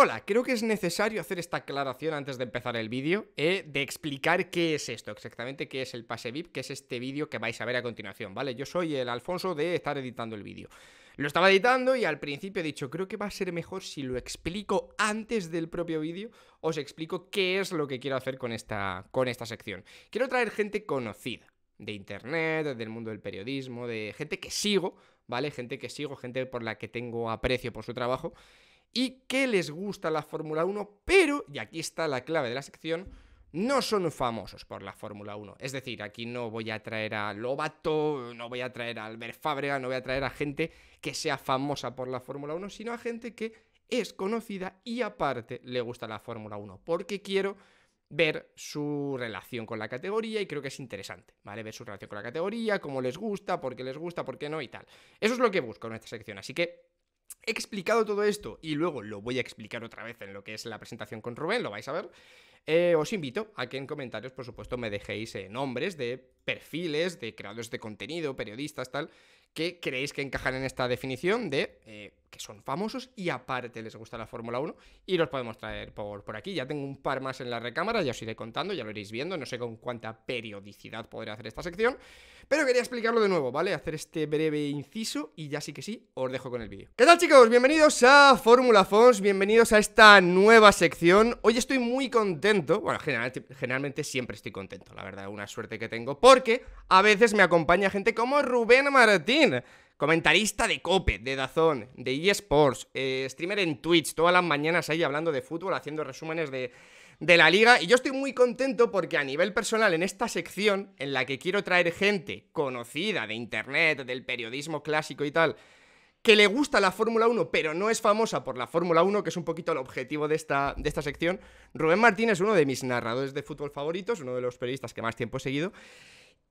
Hola, creo que es necesario hacer esta aclaración antes de empezar el vídeo, eh, de explicar qué es esto, exactamente qué es el pase VIP, qué es este vídeo que vais a ver a continuación, ¿vale? Yo soy el Alfonso de estar editando el vídeo. Lo estaba editando y al principio he dicho, creo que va a ser mejor si lo explico antes del propio vídeo, os explico qué es lo que quiero hacer con esta, con esta sección. Quiero traer gente conocida, de internet, del mundo del periodismo, de gente que sigo, ¿vale? Gente que sigo, gente por la que tengo aprecio por su trabajo y que les gusta la Fórmula 1, pero, y aquí está la clave de la sección, no son famosos por la Fórmula 1. Es decir, aquí no voy a traer a Lobato, no voy a traer a Albert Fábrega, no voy a traer a gente que sea famosa por la Fórmula 1, sino a gente que es conocida y aparte le gusta la Fórmula 1, porque quiero ver su relación con la categoría y creo que es interesante, ¿vale? Ver su relación con la categoría, cómo les gusta, por qué les gusta, por qué no y tal. Eso es lo que busco en esta sección, así que He explicado todo esto y luego lo voy a explicar otra vez en lo que es la presentación con Rubén, lo vais a ver. Eh, os invito a que en comentarios, por supuesto, me dejéis eh, nombres de perfiles, de creadores de contenido, periodistas, tal, que creéis que encajan en esta definición de eh, que son famosos y aparte les gusta la Fórmula 1 y los podemos traer por, por aquí. Ya tengo un par más en la recámara, ya os iré contando, ya lo iréis viendo, no sé con cuánta periodicidad podré hacer esta sección, pero quería explicarlo de nuevo, ¿vale? Hacer este breve inciso y ya sí que sí, os dejo con el vídeo. ¿Qué tal chicos? Bienvenidos a Fórmula Fons, bienvenidos a esta nueva sección. Hoy estoy muy contento, bueno, generalmente siempre estoy contento, la verdad, una suerte que tengo, porque a veces me acompaña gente como Rubén Martín. Comentarista de Cope, de Dazón, de eSports, eh, streamer en Twitch, todas las mañanas ahí hablando de fútbol, haciendo resúmenes de, la liga. Y yo estoy muy contento porque a nivel personal, en esta sección, en la que quiero traer gente conocida de internet, del periodismo clásico y tal, que le gusta la Fórmula 1, pero no es famosa por la Fórmula 1, que es un poquito el objetivo de esta, sección. Rubén Martínez es uno de mis narradores de fútbol favoritos, uno de los periodistas que más tiempo he seguido,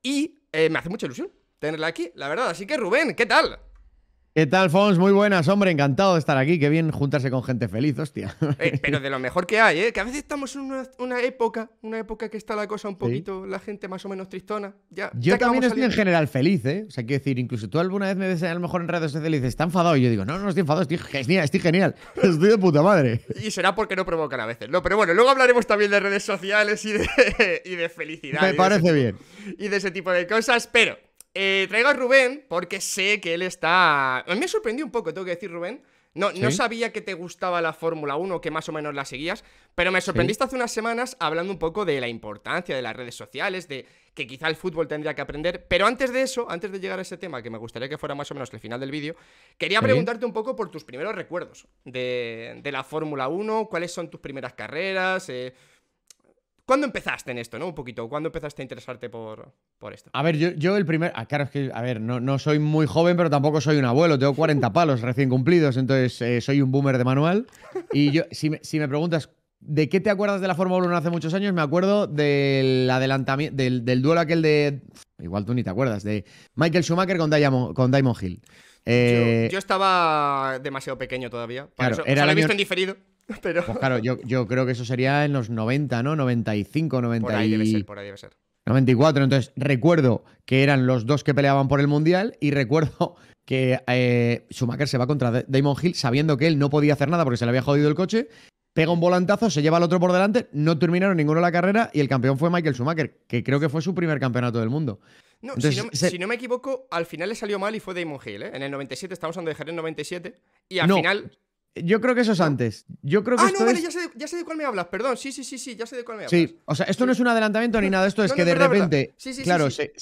y eh, me hace mucha ilusión tenerla aquí, la verdad. Así que Rubén, ¿qué tal? ¿Qué tal, Fons? Muy buenas, hombre. Encantado de estar aquí. Qué bien juntarse con gente feliz, hostia. Eh, pero de lo mejor que hay, ¿eh? Que a veces estamos en una, época, una época que está la cosa un poquito, la gente más o menos tristona. Ya, yo también estoy en general feliz, ¿eh? O sea, quiero decir, incluso tú alguna vez me ves a lo mejor en redes sociales y dices, está enfadado. Y yo digo, no, no estoy enfadado, estoy genial, estoy genial. Estoy de puta madre. Y será porque no provocan a veces, ¿no? Pero bueno, luego hablaremos también de redes sociales y de, y de felicidad. Me parece bien. Y de ese tipo de cosas, pero eh, traigo a Rubén porque sé que él está... A mí me sorprendió un poco, tengo que decir, Rubén. No, no sabía que te gustaba la Fórmula 1, que más o menos la seguías, pero me sorprendiste hace unas semanas hablando un poco de la importancia de las redes sociales, de que quizá el fútbol tendría que aprender. Pero antes de eso, antes de llegar a ese tema, que me gustaría que fuera más o menos el final del vídeo, quería preguntarte un poco por tus primeros recuerdos de, la Fórmula 1, cuáles son tus primeras carreras. Eh, ¿Cuándo empezaste en esto, no? Un poquito, ¿cuándo empezaste a interesarte por, por esto? A ver, yo, yo el primer. Ah, claro, es que, a ver, no, no soy muy joven, pero tampoco soy un abuelo. Tengo 40 palos recién cumplidos, entonces eh, soy un boomer de manual. Y yo, si me, si me preguntas ¿De qué te acuerdas de la Fórmula 1 hace muchos años? Me acuerdo del adelantamiento, del, duelo aquel de. Igual tú ni te acuerdas, de Michael Schumacher con Diamond, con Damon Hill. Eh, yo, estaba demasiado pequeño todavía. lo he visto en diferido. Pero... Pues claro, yo, creo que eso sería en los 90, ¿no? 95, 90. Por ahí debe ser, por ahí debe ser. 94, entonces recuerdo que eran los dos que peleaban por el Mundial y recuerdo que eh, Schumacher se va contra Damon Hill sabiendo que él no podía hacer nada porque se le había jodido el coche, pega un volantazo, se lleva al otro por delante, no terminaron ninguno la carrera y el campeón fue Michael Schumacher, que creo que fue su primer campeonato del mundo. No, si, no me equivoco, al final le salió mal y fue Damon Hill, ¿eh? En el 97, estamos hablando de Jerez 97, y al final yo creo que eso es antes. Yo creo que ah, no, vale, ya, sé de, sé cuál me hablas, perdón. Sí, sí, sí, sí, ya sé de cuál me hablas. Sí, o sea, esto no es un adelantamiento ni nada, esto es que de repente, Sí, sí, claro, se,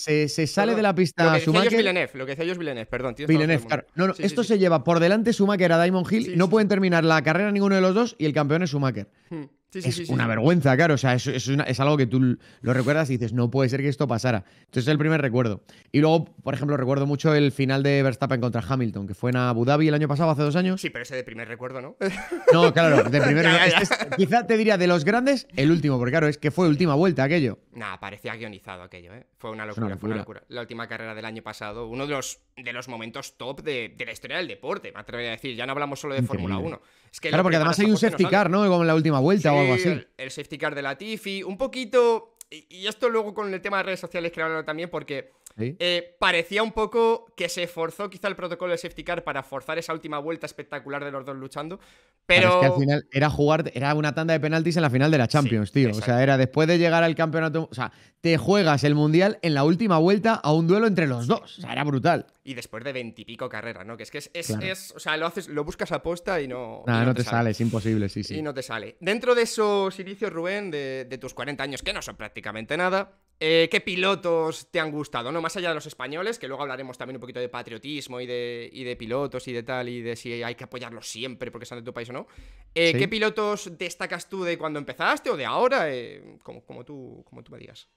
sale de la pista lo que decía Yo es Villeneuve, lo que decía yo es Villeneuve, perdón. Villeneuve, claro. No, no, esto se lleva por delante Schumacher a Diamond Hill, no pueden terminar la carrera ninguno de los dos y el campeón es Schumacher. Hmm es una vergüenza, claro. O sea, es, es, algo que tú lo recuerdas y dices, no puede ser que esto pasara. Entonces es el primer recuerdo. Y luego, por ejemplo, recuerdo mucho el final de Verstappen contra Hamilton, que fue en Abu Dhabi el año pasado, hace dos años. Sí, pero ese de primer recuerdo, ¿no? No, claro, de primer recuerdo. Este quizá te diría de los grandes, el último, porque claro, es que fue última vuelta aquello. Nah, parecía guionizado aquello, ¿eh? Fue una locura, fue una locura. La última carrera del año pasado, uno de los, de los momentos top de, la historia del deporte, me atrevería a decir. Ya no hablamos solo de Fórmula 1. claro, porque además hay un safety car, ¿no? Como la última vuelta. El, safety car de la Tifi, un poquito. Y, esto luego con el tema de redes sociales que también, porque eh, parecía un poco que se forzó quizá el protocolo del safety car para forzar esa última vuelta espectacular de los dos luchando. Pero... es que al final era jugar, era una tanda de penaltis en la final de la Champions, tío. O sea, era después de llegar al campeonato. O sea, te juegas el mundial en la última vuelta a un duelo entre los dos. O sea, era brutal y después de veintipico carreras, ¿no? Que es que es, o sea, lo haces, lo buscas a posta y no. Ah, nada, no, te, sale. es imposible, sí, sí. Y no te sale. Dentro de esos inicios, Rubén, de, tus 40 años, que no son prácticamente nada, eh, ¿qué pilotos te han gustado? ¿No? Más allá de los españoles, que luego hablaremos también un poquito de patriotismo y de, pilotos y de tal, y de si hay que apoyarlos siempre porque son de tu país o no. Eh, ¿Qué pilotos destacas tú de cuando empezaste o de ahora? Eh, como, tú, como tú me digas.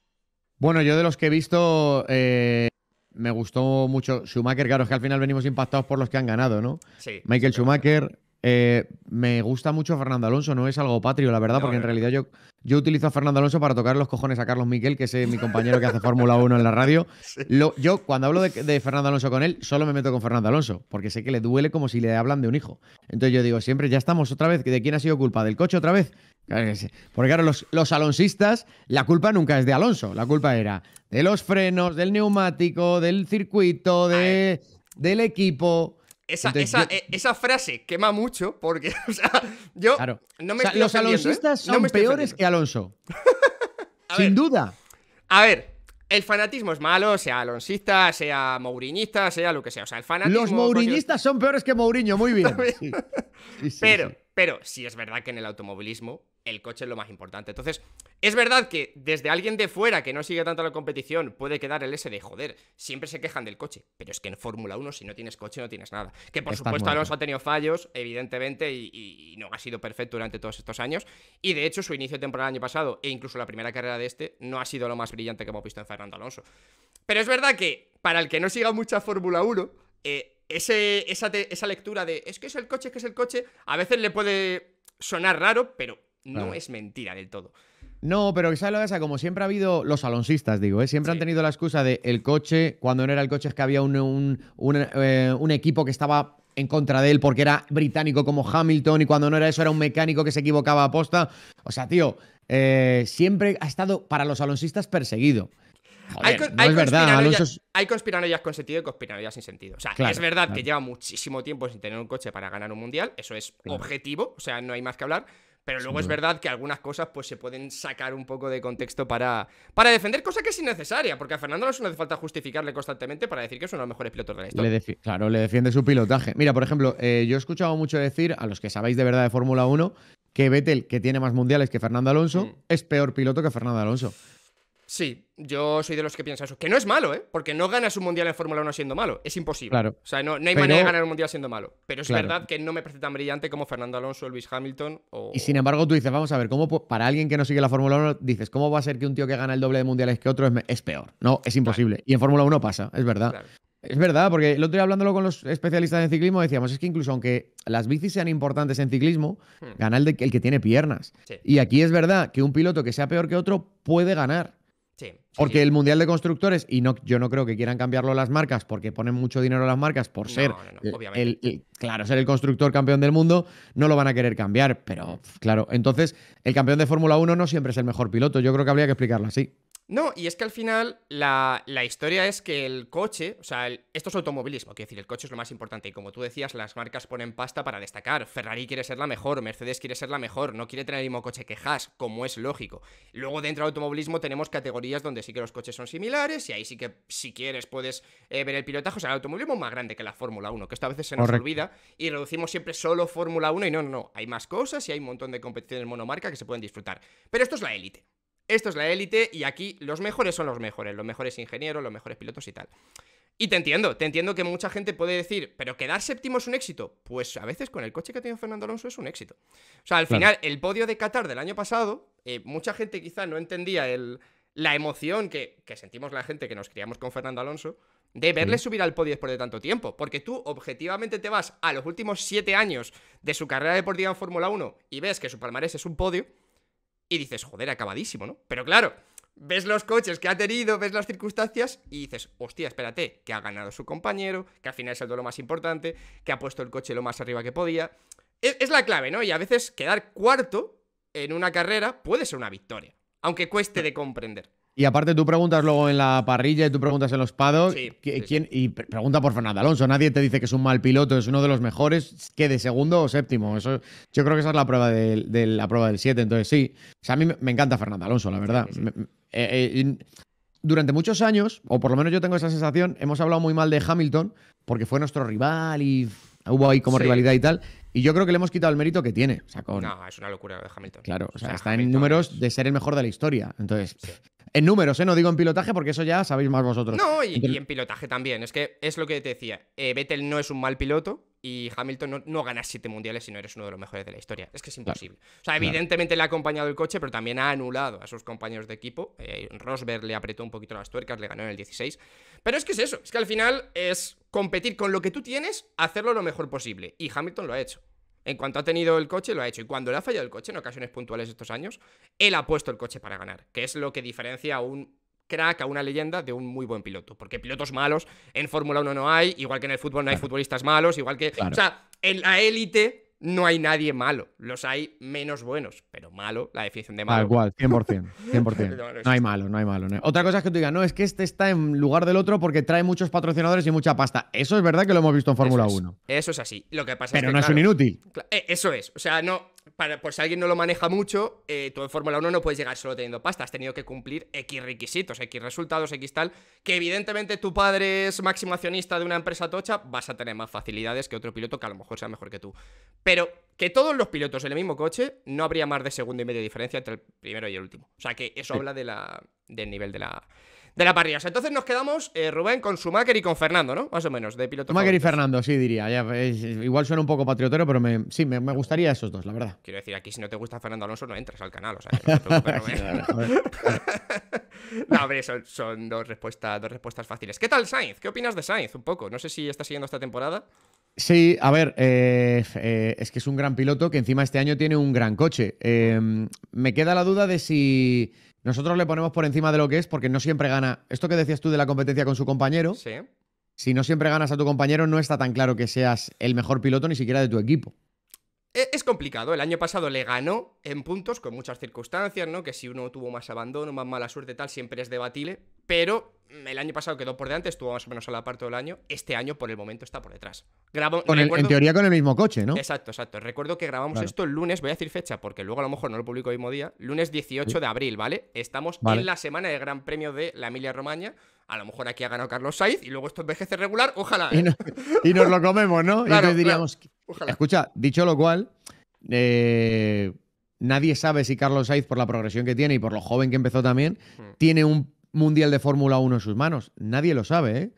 Bueno, yo de los que he visto, eh, me gustó mucho. Schumacher, claro, es que al final venimos impactados por los que han ganado, ¿no? Sí. Michael Schumacher, eh, me gusta mucho Fernando Alonso, no es algo patrio, la verdad, porque en eh. realidad yo, yo utilizo a Fernando Alonso para tocar los cojones a Carlos Miquel, que es eh, mi compañero que hace Fórmula 1 en la radio. yo, cuando hablo de, Fernando Alonso con él, solo me meto con Fernando Alonso, porque sé que le duele como si le hablan de un hijo. Entonces yo digo, siempre ya estamos otra vez, ¿de quién ha sido culpa? ¿Del coche otra vez? Porque claro, los, alonsistas, la culpa nunca es de Alonso, la culpa era de los frenos, del neumático, del circuito, de, del equipo. Eh, esa, frase quema mucho porque, o sea, yo no me Los ¿eh? alonsistas son peores que Alonso. Sin duda. A ver, el fanatismo es malo, sea alonsista, sea mourinista, sea lo que sea. O sea, el fanatismo. Los mourinistas son peores que Mourinho, muy bien. pero, pero sí es verdad que en el automovilismo el coche es lo más importante. Entonces, es verdad que desde alguien de fuera que no sigue tanto la competición puede quedar el S de joder, siempre se quejan del coche, pero es que en Fórmula 1 si no tienes coche no tienes nada. Que por supuesto Alonso ha tenido fallos, evidentemente, y, no ha sido perfecto durante todos estos años, y de hecho su inicio temporal temporada el año pasado e incluso la primera carrera de este no ha sido lo más brillante que hemos visto en Fernando Alonso. Pero es verdad que para el que no siga mucha Fórmula 1, eh, ese, esa, esa lectura de es que es el coche, es que es el coche, a veces le puede sonar raro, pero no es mentira del todo. No, pero ¿sabes lo que pasa? Como siempre ha habido los aloncistas, digo, ¿eh? siempre han tenido la excusa de el coche, cuando no era el coche es que había eh, un, equipo que estaba en contra de él porque era británico como Hamilton y cuando no era eso era un mecánico que se equivocaba a posta. O sea, tío, eh, siempre ha estado para los aloncistas perseguido. hay, con, no hay, es verdad, con sentido y sin sentido. O sea, es verdad que lleva muchísimo tiempo sin tener un coche para ganar un mundial, eso es objetivo, o sea, no hay más que hablar. Pero luego es verdad que algunas cosas pues se pueden sacar un poco de contexto para, para defender cosas que es innecesaria, porque a Fernando Alonso no hace falta justificarle constantemente para decir que es uno de los mejores pilotos de la historia. claro, le defiende su pilotaje. Mira, por ejemplo, eh, yo he escuchado mucho decir, a los que sabéis de verdad de Fórmula 1, que Vettel, que tiene más mundiales que Fernando Alonso, mm. es peor piloto que Fernando Alonso. Sí, yo soy de los que piensa eso. Que no es malo, ¿eh? Porque no ganas un mundial en Fórmula 1 siendo malo. Es imposible. Claro. O sea, no, hay manera de ganar un mundial siendo malo. Pero es verdad que no me parece tan brillante como Fernando Alonso, Luis Hamilton Y sin embargo, tú dices, vamos a ver, ¿cómo para alguien que no sigue la Fórmula 1, dices, ¿cómo va a ser que un tío que gana el doble de mundiales que otro es, peor? No, es imposible. Y en Fórmula 1 pasa, es verdad. Es verdad, porque el otro día hablándolo con los especialistas en ciclismo decíamos, es que incluso aunque las bicis sean importantes en ciclismo, hmm. gana el, que tiene piernas. Y aquí es verdad que un piloto que sea peor que otro puede ganar porque el Mundial de Constructores, y yo no creo que quieran cambiarlo las marcas, porque ponen mucho dinero a las marcas por ser, claro, ser el constructor campeón del mundo, no lo van a querer cambiar, pero claro, entonces el campeón de Fórmula 1 no siempre es el mejor piloto, yo creo que habría que explicarlo así. No, y es que al final la, historia es que el coche, o sea, esto es automovilismo, quiero decir, el coche es lo más importante y como tú decías, las marcas ponen pasta para destacar. Ferrari quiere ser la mejor, Mercedes quiere ser la mejor, no quiere tener el mismo coche que Haas, como es lógico. Luego dentro del automovilismo tenemos categorías donde sí que los coches son similares y ahí sí que si quieres puedes eh, ver el pilotaje, o sea, el automovilismo es más grande que la Fórmula 1, que esto a veces se nos olvida y reducimos siempre solo Fórmula 1 y no, no, no, hay más cosas y hay un montón de competiciones monomarca que se pueden disfrutar. Pero esto es la élite esto es la élite y aquí los mejores son los mejores, los mejores ingenieros, los mejores pilotos y tal. Y te entiendo, te entiendo que mucha gente puede decir, pero quedar séptimo es un éxito. Pues a veces con el coche que tiene Fernando Alonso es un éxito. O sea, al final, el podio de Qatar del año pasado, eh, mucha gente quizá no entendía el, la emoción que, sentimos la gente que nos criamos con Fernando Alonso de verle subir al podio después de tanto tiempo. Porque tú objetivamente te vas a los últimos siete años de su carrera deportiva en Fórmula 1 y ves que su palmarés es un podio y dices, joder, acabadísimo, ¿no? Pero claro, ves los coches que ha tenido, ves las circunstancias y dices, hostia, espérate, que ha ganado su compañero, que al final es el más importante, que ha puesto el coche lo más arriba que podía. Es, es la clave, ¿no? Y a veces quedar cuarto en una carrera puede ser una victoria, aunque cueste de comprender. Y aparte, tú preguntas luego en la parrilla y tú preguntas en los pados. Y pregunta por Fernando Alonso. Nadie te dice que es un mal piloto, es uno de los mejores, que de segundo o séptimo. Eso, yo creo que esa es la prueba de, la prueba del 7. Entonces, sí. O sea, a mí me encanta Fernando Alonso, la verdad. Eh, eh, durante muchos años, o por lo menos yo tengo esa sensación, hemos hablado muy mal de Hamilton porque fue nuestro rival y hubo ahí como rivalidad y tal. Y yo creo que le hemos quitado el mérito que tiene. No, es una locura de Hamilton. Claro, o sea, está en números de ser el mejor de la historia. Entonces, en números, ¿eh? no digo en pilotaje porque eso ya sabéis más vosotros. No, y, en pilotaje también. Es que es lo que te decía. Eh, Vettel no es un mal piloto y Hamilton no, no gana siete mundiales si no eres uno de los mejores de la historia. Es que es imposible. o sea, evidentemente le ha acompañado el coche, pero también ha anulado a sus compañeros de equipo. Eh, Rosberg le apretó un poquito las tuercas, le ganó en el 16. Pero es que es eso, es que al final es competir con lo que tú tienes, hacerlo lo mejor posible. Y Hamilton lo ha hecho. En cuanto ha tenido el coche, lo ha hecho. Y cuando le ha fallado el coche, en ocasiones puntuales estos años, él ha puesto el coche para ganar, que es lo que diferencia a un crack, a una leyenda de un muy buen piloto. Porque pilotos malos en Fórmula 1 no hay, igual que en el fútbol no hay futbolistas malos, igual que. O sea, en la élite no hay nadie malo. Los hay menos buenos, pero malo, la definición de malo. Tal cual, 100%. 100%. no, hay malo, no hay malo. Otra cosa es que tú digas, no, es que este está en lugar del otro porque trae muchos patrocinadores y mucha pasta. Eso es verdad que lo hemos visto en Fórmula 1. Eso es así. Lo que pasa pero es que, no es un inútil. Eh, eso es. O sea, no, por si alguien no lo maneja mucho, eh, tú en Fórmula 1 no puedes llegar solo teniendo pasta, has tenido que cumplir X requisitos, X resultados, X tal, que evidentemente tu padre es máximo accionista de una empresa tocha, vas a tener más facilidades que otro piloto que a lo mejor sea mejor que tú. Pero que todos los pilotos en el mismo coche, no habría más de segundo y medio de diferencia entre el primero y el último. O sea que eso habla de la, del nivel de la, de la parrilla. entonces nos quedamos, eh, Rubén, con Sumaker y con Fernando, ¿no? Más o menos, de piloto. Sumaker y Fernando, sí, diría. igual suena un poco patriotero, pero me, sí, me, gustaría esos dos, la verdad. Quiero decir, aquí si no te gusta Fernando Alonso, no entras al canal, o sea, no no, hombre, son, son dos, respuestas, dos respuestas fáciles. ¿Qué tal Sainz? ¿Qué opinas de Sainz un poco? No sé si está siguiendo esta temporada. Sí, a ver, eh, eh, es que es un gran piloto que encima este año tiene un gran coche. Em, me queda la duda de si nosotros le ponemos por encima de lo que es, porque no siempre gana. Esto que decías tú de la competencia con su compañero. Sí. Si no siempre ganas a tu compañero, no está tan claro que seas el mejor piloto ni siquiera de tu equipo. E, es complicado, el año pasado le ganó en puntos con muchas circunstancias, ¿no? Que si uno tuvo más abandono, más mala suerte, tal, siempre es debatible, pero el año pasado quedó por delante, estuvo más o menos a la parte del año. Este año, por el momento, está por detrás. En teoría, con el mismo coche, ¿no? Exacto, exacto. Recuerdo que grabamos esto el lunes, voy a decir fecha, porque luego a lo mejor no lo publico el mismo día. Lunes 18 de abril, ¿vale? Estamos en la semana del Gran Premio de la Emilia Romagna. A lo mejor aquí ha ganado Carlos Saiz y luego esto envejece regular, ojalá. Y, ¿eh? nos lo comemos, ¿no? y nos diríamos. Ojalá. Escucha, dicho lo cual. Eh, nadie sabe si Carlos Saiz, por la progresión que tiene y por lo joven que empezó también, hmm. tiene un mundial de Fórmula 1 en sus manos. Nadie lo sabe, ¿eh?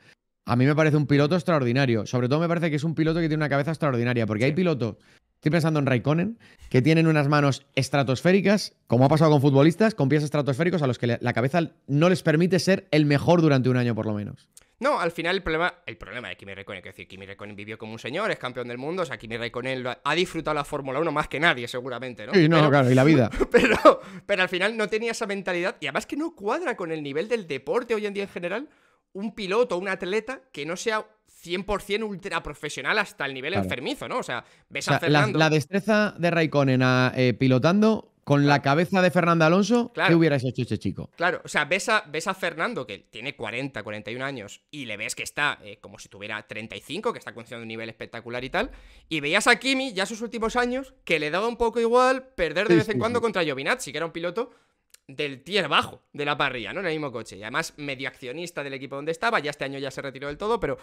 A mí me parece un piloto extraordinario. Sobre todo me parece que es un piloto que tiene una cabeza extraordinaria, porque hay pilotos, estoy pensando en Raikkonen, que tienen unas manos estratosféricas, como ha pasado con futbolistas, con pies estratosféricos a los que la cabeza no les permite ser el mejor durante un año por lo menos. No, al final el problema, el problema de Kimi Raikkonen, es decir, Kimi Raikkonen vivió como un señor, es campeón del mundo, o sea, Kimi Raikkonen ha disfrutado la Fórmula 1 más que nadie, seguramente, ¿no? Y no, claro, y la vida. Pero, pero al final no tenía esa mentalidad, y además que no cuadra con el nivel del deporte hoy en día en general, un piloto, un atleta que no sea 100% ultra profesional hasta el nivel enfermizo, ¿no? O sea, ves a La, destreza de Raikkonen eh, pilotando con la cabeza de Fernando Alonso, ¿qué hubieras hecho este chico? Claro, o sea, ves a, Fernando que tiene 40, 41 años y le ves que está eh, como si tuviera 35, que está de un nivel espectacular y tal. Y veías a Kimi ya sus últimos años que le daba un poco igual perder de vez en cuando contra Giovinazzi, que era un piloto del tier bajo de la parrilla, ¿no? En el mismo coche. Y además, medio accionista del equipo donde estaba. Ya este año ya se retiró del todo, pero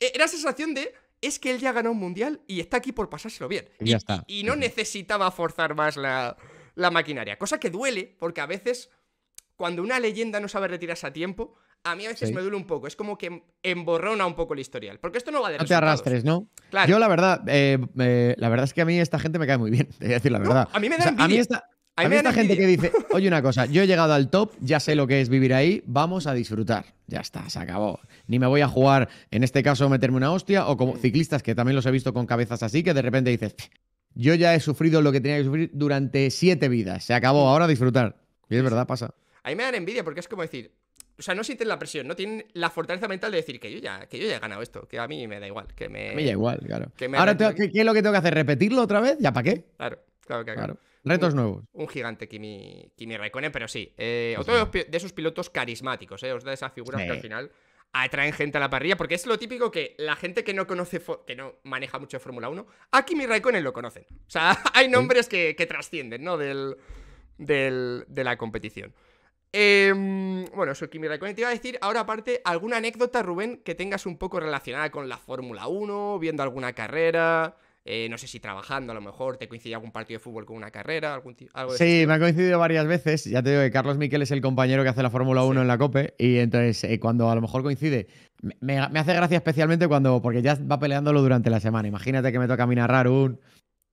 eh, era sensación de es que él ya ganó un mundial y está aquí por pasárselo bien. Y, ya está. y no necesitaba forzar más la la maquinaria. Cosa que duele, porque a veces, cuando una leyenda no sabe retirarse a tiempo, a mí a veces me duele un poco. Es como que emborrona un poco el historial. Porque esto no va de No te arrastres, ¿no? Claro. Yo, la verdad, eh, eh, la verdad es que a mí esta gente me cae muy bien, te voy a decir la verdad. a mí me da A mí esta, gente que dice, oye, una cosa, yo he llegado al top, ya sé lo que es vivir ahí, vamos a disfrutar. Ya está, se acabó. Ni me voy a jugar, en este caso, meterme una hostia, o como mm. ciclistas que también los he visto con cabezas así, que de repente dices, yo ya he sufrido lo que tenía que sufrir durante siete vidas. Se acabó, ahora disfrutar. Y es verdad, pasa. A mí me dan envidia porque es como decir, o sea, no sienten la presión, no tienen la fortaleza mental de decir que yo ya, que yo ya he ganado esto, que a mí me da igual, que me. A mí ya igual, claro. Ahora, ¿qué, es lo que tengo que hacer? ¿Repetirlo otra vez? ¿Ya para qué? Claro, claro, claro. Retos nuevos. Un gigante Kimi, me Raikkonen, pero sí. Eh, otro de, esos pilotos carismáticos, ¿eh? Os da esa figura que al final Traen gente a la parrilla, porque es lo típico que la gente que no conoce, que no maneja mucho Fórmula 1, a Kimi Raikkonen lo conocen. O sea, hay nombres que, trascienden, ¿no? Del, del, de la competición. Em, bueno, eso Kimi Raikkonen te iba a decir. Ahora, aparte, alguna anécdota, Rubén, que tengas un poco relacionada con la Fórmula 1, viendo alguna carrera, eh, no sé si trabajando a lo mejor, te coincide algún partido de fútbol con una carrera, algún algo Sí, me ha coincidido varias veces, ya te digo que Carlos Miquel es el compañero que hace la Fórmula 1 en la COPE y entonces eh, cuando a lo mejor coincide, me, me, hace gracia especialmente cuando, porque ya va peleándolo durante la semana, imagínate que me toca a mí narrar un...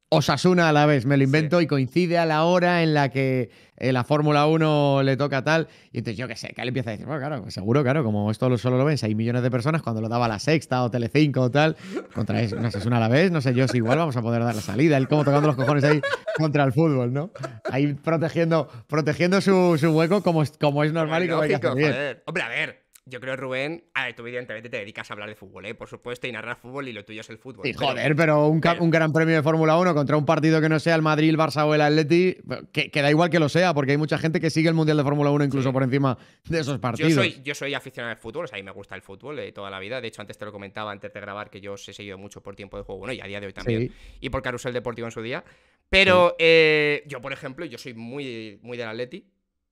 Osasuna a la vez, me lo invento y coincide a la hora en la que eh, la Fórmula 1 le toca tal. Y entonces yo qué sé, que él empieza a decir, bueno, claro, pues seguro, claro, como esto solo lo ven hay millones de personas, cuando lo daba la sexta o Telecinco o tal, contra eso, no a la vez, no sé yo si igual vamos a poder dar la salida, él como tocando los cojones ahí contra el fútbol, ¿no? Ahí protegiendo, protegiendo su, hueco como, como es normal y como Hombre, a ver, yo creo, Rubén, a tú evidentemente te dedicas a hablar de fútbol, ¿eh? por supuesto, y narrar fútbol y lo tuyo es el fútbol. joder, pero un, gran premio de Fórmula 1 contra un partido que no sea el Madrid, el Barça o el Atleti, que, da igual que lo sea, porque hay mucha gente que sigue el Mundial de Fórmula 1 incluso por encima de esos partidos. Yo soy, yo soy aficionado al fútbol, o sea, a mí me gusta el fútbol de eh, toda la vida. De hecho, antes te lo comentaba, antes de grabar, que yo os he seguido mucho por tiempo de juego, bueno, y a día de hoy también, y por Carusel Deportivo en su día. Pero eh, yo, por ejemplo, yo soy muy, muy del Atleti,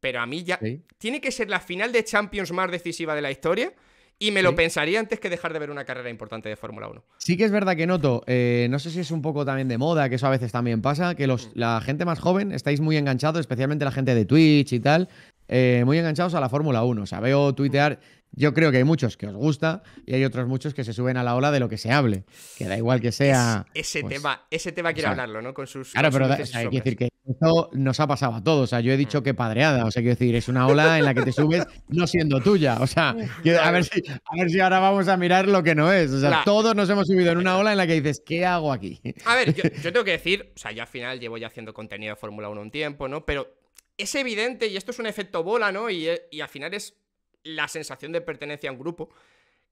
pero a mí ya. Tiene que ser la final de Champions más decisiva de la historia. Y me lo pensaría antes que dejar de ver una carrera importante de Fórmula 1. Sí que es verdad que noto, eh, no sé si es un poco también de moda, que eso a veces también pasa, que mm. la gente más joven estáis muy enganchados, especialmente la gente de Twitch y tal, eh, muy enganchados a la Fórmula 1. O sea, veo tuitear, mm. yo creo que hay muchos que os gusta y hay otros muchos que se suben a la ola de lo que se hable. Que da igual que sea. ese, pues, tema, ese tema quiere hablarlo, ¿no? Con sus. Ahora, pero hay que decir que esto nos ha pasado a todos. O sea, yo he dicho mm. que padreada. O sea, quiero decir, es una ola en la que te subes no siendo tuya. O sea, a ver si, a ver si ahora vamos a mirar lo que no es. O sea, todos nos hemos subido en una ola en la que dices, ¿qué hago aquí? A ver, yo, tengo que decir, o sea, yo al final llevo ya haciendo contenido de Fórmula 1 un tiempo, ¿no? Pero es evidente, y esto es un efecto bola, ¿no? Y, al final es la sensación de pertenencia a un grupo.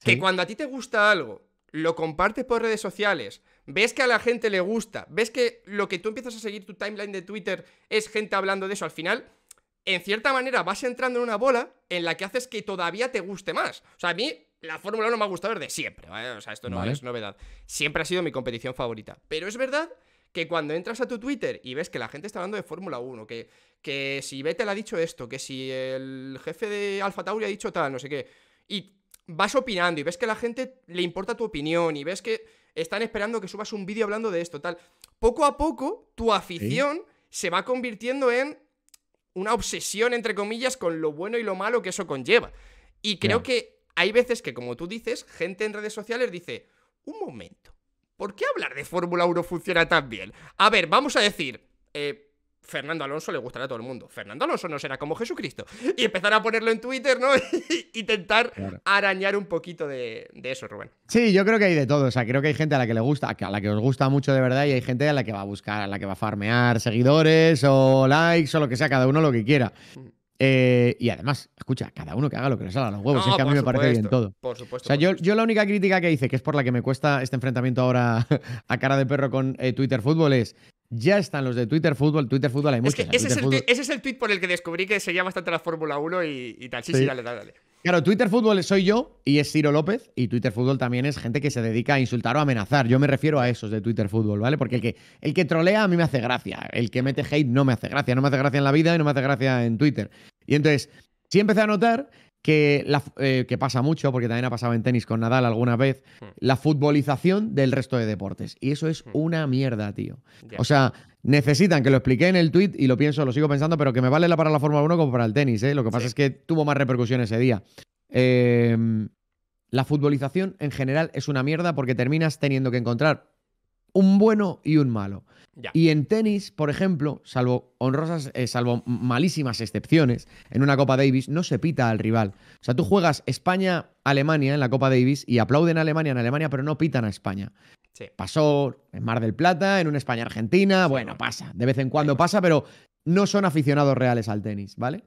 Que cuando a ti te gusta algo lo compartes por redes sociales, ves que a la gente le gusta, ves que lo que tú empiezas a seguir tu timeline de Twitter es gente hablando de eso, al final, en cierta manera vas entrando en una bola en la que haces que todavía te guste más. O sea, a mí la Fórmula 1 me ha gustado desde siempre, ¿vale? O sea, esto no es novedad. Siempre ha sido mi competición favorita. Pero es verdad que cuando entras a tu Twitter y ves que la gente está hablando de Fórmula 1, que, que si Vettel ha dicho esto, que si el jefe de Alfa Tauri ha dicho tal, no sé qué, y vas opinando y ves que a la gente le importa tu opinión y ves que están esperando que subas un vídeo hablando de esto, tal. Poco a poco, tu afición se va convirtiendo en una obsesión, entre comillas, con lo bueno y lo malo que eso conlleva. Y creo que hay veces que, como tú dices, gente en redes sociales dice, un momento, ¿por qué hablar de Fórmula 1 funciona tan bien? A ver, vamos a decir, eh, Fernando Alonso le gustará a todo el mundo. Fernando Alonso no será como Jesucristo. Y empezar a ponerlo en Twitter, ¿no? Intentar arañar un poquito de, eso, Rubén. Sí, yo creo que hay de todo. O sea, creo que hay gente a la que le gusta, a la que os gusta mucho de verdad, y hay gente a la que va a buscar, a la que va a farmear seguidores o likes o lo que sea, cada uno lo que quiera. Eh, y además, escucha, cada uno que haga lo que le salga a los huevos. es que a mí me parece bien todo. Por supuesto. O sea, yo, la única crítica que hice, que es por la que me cuesta este enfrentamiento ahora a cara de perro con eh, Twitter Fútbol, es ya están los de Twitter Fútbol. Twitter Fútbol hay muchos. que ese, es el tweet por el que descubrí que llama bastante la Fórmula 1 y, tal. Sí, sí, dale, dale. Claro, Twitter Fútbol soy yo y es Ciro López. Y Twitter Fútbol también es gente que se dedica a insultar o amenazar. Yo me refiero a esos de Twitter Fútbol, ¿vale? Porque el que, el que trolea a mí me hace gracia. El que mete hate no me hace gracia. No me hace gracia en la vida y no me hace gracia en Twitter. Y entonces, sí empecé a notar eh, que, pasa mucho, porque también ha pasado en tenis con Nadal alguna vez, hmm. la futbolización del resto de deportes. Y eso es hmm. una mierda, tío. O sea, necesitan que lo expliqué en el tweet y lo pienso, lo sigo pensando, pero que me vale la para la Fórmula 1 como para el tenis, ¿eh? Lo que pasa es que tuvo más repercusión ese día. Em, la futbolización en general es una mierda porque terminas teniendo que encontrar un bueno y un malo. Y en tenis, por ejemplo, salvo honrosas, eh, salvo malísimas excepciones, en una Copa Davis no se pita al rival. O sea, tú juegas España-Alemania en la Copa Davis y aplauden a Alemania en Alemania, pero no pitan a España. Sí. Pasó en Mar del Plata, en una España-Argentina, bueno, pasa, de vez en cuando pasa, pero no son aficionados reales al tenis, ¿vale?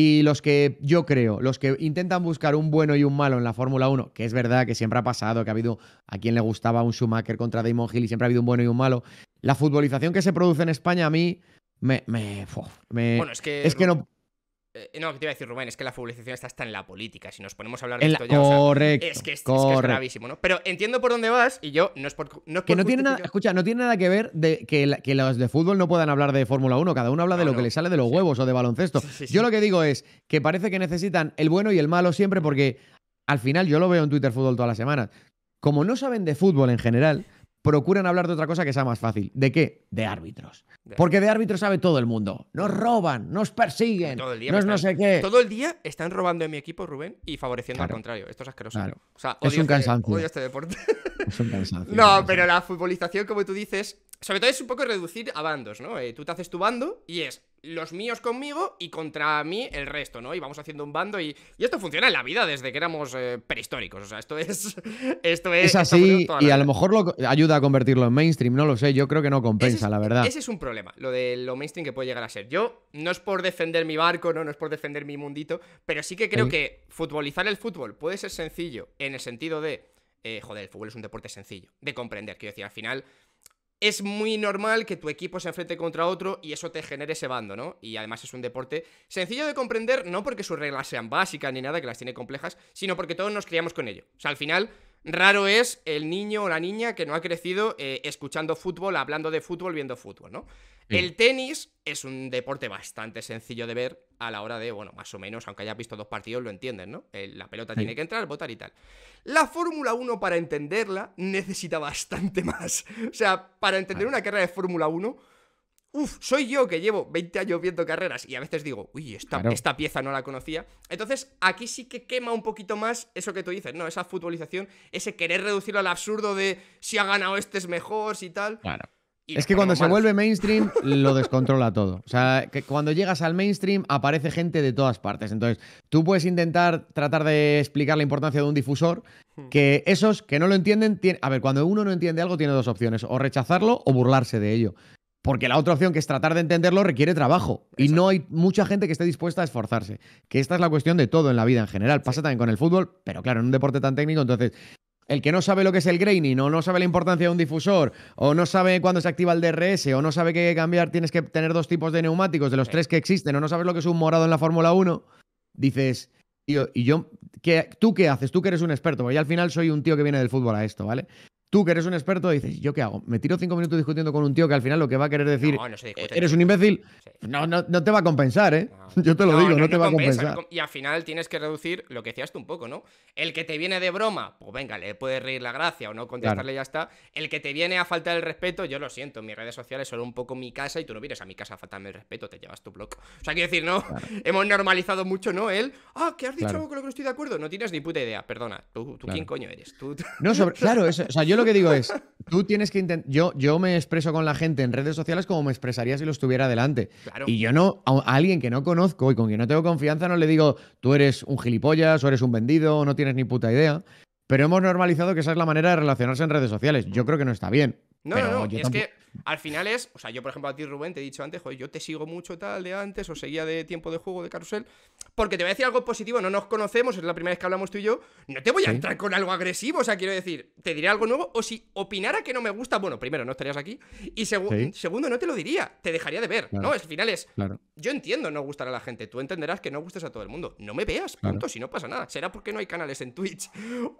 Y los que yo creo, los que intentan buscar un bueno y un malo en la Fórmula 1, que es verdad que siempre ha pasado, que ha habido a quien le gustaba un Schumacher contra Damon Hill y siempre ha habido un bueno y un malo, la futbolización que se produce en España a mí me... bueno, es que... Es que no, eh, no, que te iba a decir, Rubén, es que la futbolización está hasta en la política. Si nos ponemos a hablar de esto ya. es, correcto. es, que es, gravísimo, ¿no? Pero entiendo por dónde vas y yo no es por. que no tiene nada, escucha, no tiene nada que ver de que, que, los de fútbol no puedan hablar de Fórmula 1. Cada uno habla de lo que le sale de los huevos o de baloncesto. yo lo que digo es que parece que necesitan el bueno y el malo siempre porque al final yo lo veo en Twitter Fútbol todas las semanas. Como no saben de fútbol en general procuran hablar de otra cosa que sea más fácil. ¿De qué? De árbitros. Porque de árbitros sabe todo el mundo. Nos roban, nos persiguen, todo el día no sé qué. Todo el día están robando en mi equipo, Rubén, y favoreciendo al contrario. Esto es asqueroso. es un este, cansancio. Este es un cansancio. no, pero la futbolización, como tú dices, sobre todo es un poco reducir a bandos, ¿no? Eh, tú te haces tu bando y es los míos conmigo y contra mí el resto, ¿no? Y vamos haciendo un bando y, y esto funciona en la vida desde que éramos eh, prehistóricos, o sea, esto es... Esto es, así y a lo mejor lo ayuda a convertirlo en mainstream, no lo sé, yo creo que no compensa, la verdad. Ese es un problema, lo de lo mainstream que puede llegar a ser. Yo no es por defender mi barco, no, no es por defender mi mundito, pero sí que creo que futbolizar el fútbol puede ser sencillo en el sentido de... Eh, joder, el fútbol es un deporte sencillo de comprender, quiero decir, al final es muy normal que tu equipo se enfrente contra otro y eso te genere ese bando, ¿no? Y además es un deporte sencillo de comprender, no porque sus reglas sean básicas ni nada, que las tiene complejas, sino porque todos nos criamos con ello. O sea, al final Raro es el niño o la niña que no ha crecido eh, escuchando fútbol, hablando de fútbol, viendo fútbol, ¿no? El tenis es un deporte bastante sencillo de ver a la hora de, bueno, más o menos, aunque hayas visto dos partidos, lo entiendes, ¿no? Eh, la pelota tiene que entrar, botar y tal. La Fórmula 1, para entenderla, necesita bastante más. O sea, para entender una carrera de Fórmula 1 Uf, soy yo que llevo 20 años viendo carreras y a veces digo, uy, esta, esta, pieza no la conocía. Entonces, aquí sí que quema un poquito más eso que tú dices, ¿no? Esa futbolización, ese querer reducirlo al absurdo de si ha ganado este es mejor, si tal. Claro. es que cuando se vuelve mainstream lo descontrola todo. O sea, que cuando llegas al mainstream aparece gente de todas partes. Entonces, tú puedes intentar tratar de explicar la importancia de un difusor, hmm. que esos que no lo entienden, a ver, cuando uno no entiende algo tiene dos opciones, o rechazarlo o burlarse de ello. Porque la otra opción, que es tratar de entenderlo, requiere trabajo. Y no hay mucha gente que esté dispuesta a esforzarse. Que esta es la cuestión de todo en la vida en general. Pasa también con el fútbol, pero claro, en un deporte tan técnico, entonces el que no sabe lo que es el graining, o no sabe la importancia de un difusor, o no sabe cuándo se activa el DRS, o no sabe qué cambiar, tienes que tener dos tipos de neumáticos de los tres que existen, o no sabes lo que es un morado en la Fórmula 1, dices, tío, ¿y yo qué, tú qué haces? Tú que eres un experto, porque yo al final soy un tío que viene del fútbol a esto, ¿vale? Tú que eres un experto dices, ¿yo qué hago? Me tiro cinco minutos discutiendo con un tío que al final lo que va a querer decir, eres un imbécil, no, no, no, te va a compensar, ¿eh? Yo te lo digo, no, te va a compensar. Y al final tienes que reducir lo que decías tú un poco, ¿no? El que te viene de broma, pues venga, le puedes reír la gracia o no contestarle ya está. El que te viene a faltar el respeto, yo lo siento, mis redes sociales solo un poco mi casa y tú no vienes a mi casa a faltarme el respeto, te llevas tu blog. O sea, quiero decir, ¿no? Hemos normalizado mucho, ¿no? Él, ah, qué has dicho con lo que no estoy de acuerdo, no tienes ni puta idea, perdona, tú, quién coño eres. ¿Tú, No, claro, eso, o sea, yo lo que digo es, tú tienes que intentar. Yo, yo me expreso con la gente en redes sociales como me expresaría si lo estuviera delante. Y yo no, a, alguien que no conozco y con quien no tengo confianza, no le digo, tú eres un gilipollas, o eres un vendido, o no tienes ni puta idea. Pero hemos normalizado que esa es la manera de relacionarse en redes sociales. Yo creo que no está bien. No, no, no, es que al final es, o sea, yo por ejemplo a ti Rubén te he dicho antes, joder, yo te sigo mucho tal de antes, o seguía de tiempo de juego de carrusel, porque te voy a decir algo positivo, no nos conocemos, es la primera vez que hablamos tú y yo, no te voy a entrar con algo agresivo, o sea, quiero decir, te diré algo nuevo, o si opinara que no me gusta, bueno, primero no estarías aquí, y segundo no te lo diría, te dejaría de ver, ¿no? Al final es, claro. yo entiendo no gustar a la gente, tú entenderás que no gustes a todo el mundo, no me veas, punto, si no pasa nada, será porque no hay canales en Twitch.